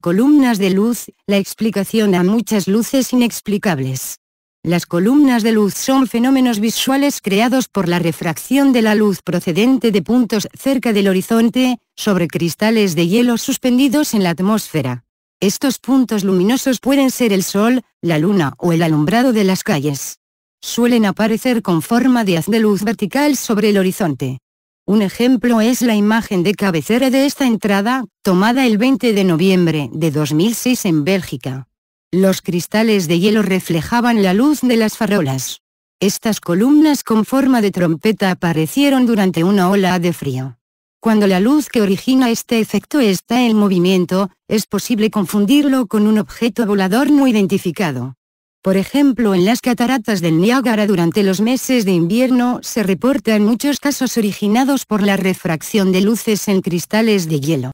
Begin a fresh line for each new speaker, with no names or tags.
Columnas de luz, la explicación a muchas luces inexplicables. Las columnas de luz son fenómenos visuales creados por la refracción de la luz procedente de puntos cerca del horizonte, sobre cristales de hielo suspendidos en la atmósfera. Estos puntos luminosos pueden ser el sol, la luna o el alumbrado de las calles. Suelen aparecer con forma de haz de luz vertical sobre el horizonte. Un ejemplo es la imagen de cabecera de esta entrada, tomada el 20 de noviembre de 2006 en Bélgica. Los cristales de hielo reflejaban la luz de las farolas. Estas columnas con forma de trompeta aparecieron durante una ola de frío. Cuando la luz que origina este efecto está en movimiento, es posible confundirlo con un objeto volador no identificado. Por ejemplo en las cataratas del Niágara durante los meses de invierno se reportan muchos casos originados por la refracción de luces en cristales de hielo.